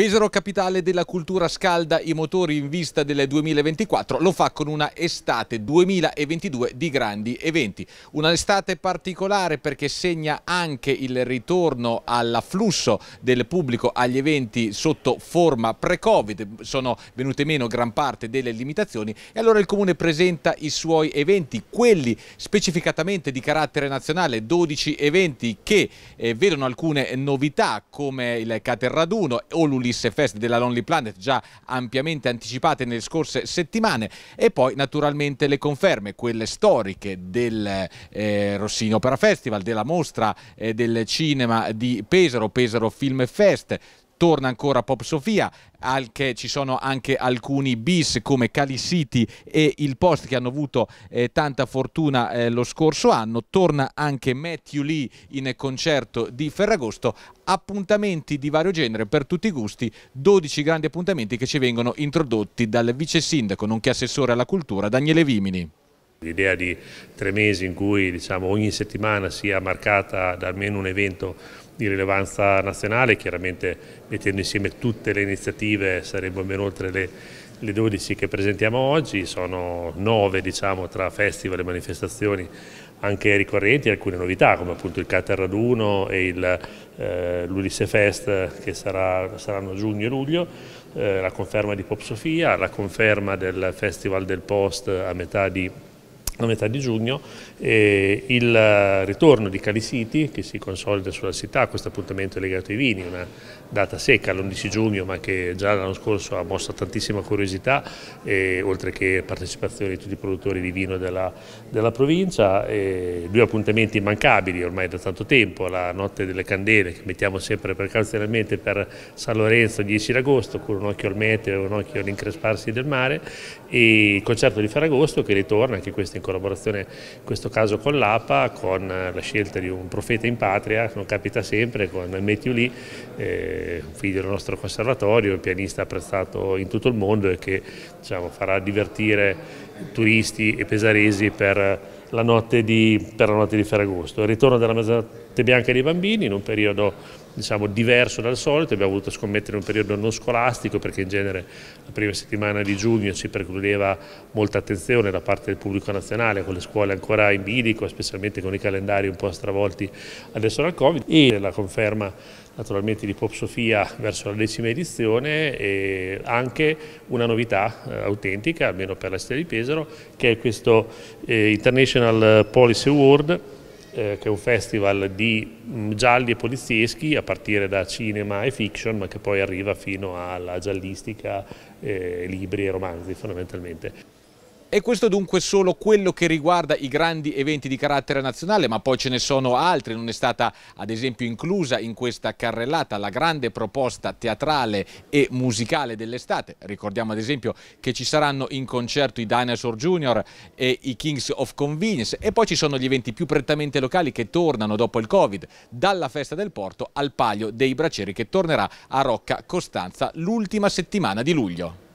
Pesaro capitale della cultura scalda i motori in vista del 2024, lo fa con una estate 2022 di grandi eventi. Un'estate particolare perché segna anche il ritorno all'afflusso del pubblico agli eventi sotto forma pre-covid, sono venute meno gran parte delle limitazioni e allora il Comune presenta i suoi eventi, quelli specificatamente di carattere nazionale, 12 eventi che eh, vedono alcune novità come il Caterraduno o l'Uliano Ulisse Fest della Lonely Planet già ampiamente anticipate nelle scorse settimane e poi naturalmente le conferme, quelle storiche del eh, Rossini Opera Festival, della mostra eh, del cinema di Pesaro, Pesaro Film Fest, torna ancora Pop Sofia, anche, ci sono anche alcuni bis come Cali City e il Post che hanno avuto eh, tanta fortuna eh, lo scorso anno, torna anche Matthew Lee in concerto di Ferragosto, appuntamenti di vario genere per tutti i gusti, 12 grandi appuntamenti che ci vengono introdotti dal vice sindaco nonché assessore alla cultura Daniele Vimini. L'idea di tre mesi in cui diciamo, ogni settimana sia marcata da almeno un evento di rilevanza nazionale, chiaramente mettendo insieme tutte le iniziative saremmo ben oltre le, le 12 che presentiamo oggi, sono 9 diciamo, tra festival e manifestazioni anche ricorrenti alcune novità come appunto il Cater Raduno e eh, l'Ulisse eh, Fest che sarà, saranno giugno e luglio, eh, la conferma di Pop Sofia, la conferma del Festival del Post a metà di a metà di giugno eh, il ritorno di Cali City che si consolida sulla città, questo appuntamento è legato ai vini, una data secca l'11 giugno ma che già l'anno scorso ha mosso tantissima curiosità eh, oltre che partecipazione di tutti i produttori di vino della, della provincia, eh, due appuntamenti immancabili ormai da tanto tempo, la notte delle candele che mettiamo sempre precauzionalmente per San Lorenzo il 10 agosto con un occhio al meteo e un occhio all'incresparsi del mare e il concerto di Ferragosto che ritorna anche questo in collaborazione in questo caso con l'APA, con la scelta di un profeta in patria, non capita sempre, con Matthew Lee, eh, figlio del nostro conservatorio, pianista apprezzato in tutto il mondo e che diciamo, farà divertire turisti e pesaresi per la notte di, per la notte di Ferragosto. Il ritorno della mezzanotte Tebe anche dei bambini in un periodo diciamo, diverso dal solito, abbiamo voluto scommettere in un periodo non scolastico perché in genere la prima settimana di giugno si precludeva molta attenzione da parte del pubblico nazionale con le scuole ancora in bilico, specialmente con i calendari un po' stravolti adesso dal Covid e la conferma naturalmente di Pop Sofia verso la decima edizione e anche una novità eh, autentica, almeno per la città di Pesaro, che è questo eh, International Policy Award eh, che è un festival di mm, gialli e polizieschi a partire da cinema e fiction ma che poi arriva fino alla giallistica, eh, libri e romanzi fondamentalmente. E questo dunque solo quello che riguarda i grandi eventi di carattere nazionale, ma poi ce ne sono altri, non è stata ad esempio inclusa in questa carrellata la grande proposta teatrale e musicale dell'estate. Ricordiamo ad esempio che ci saranno in concerto i Dinosaur Junior e i Kings of Convenience e poi ci sono gli eventi più prettamente locali che tornano dopo il Covid, dalla festa del porto al palio dei Braceri che tornerà a Rocca Costanza l'ultima settimana di luglio.